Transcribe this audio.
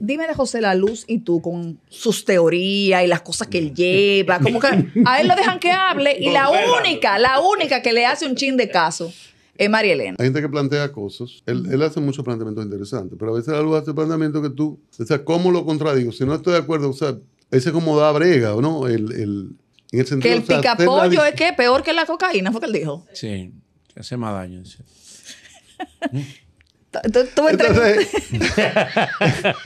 dime de José La Luz y tú con sus teorías y las cosas que él lleva. Como que a él lo dejan que hable y la única, la única que le hace un chin de caso es María Elena. Hay gente que plantea cosas. Él, hace muchos planteamientos interesantes, pero a veces La Luz hace planteamientos que tú, o sea, ¿cómo lo contradigo? Si no estoy de acuerdo, o sea, ese como da brega, no? El, el, en sentido, que el picapollo es que peor que la cocaína, fue que él dijo. Sí, hace más daño. Entonces Tú,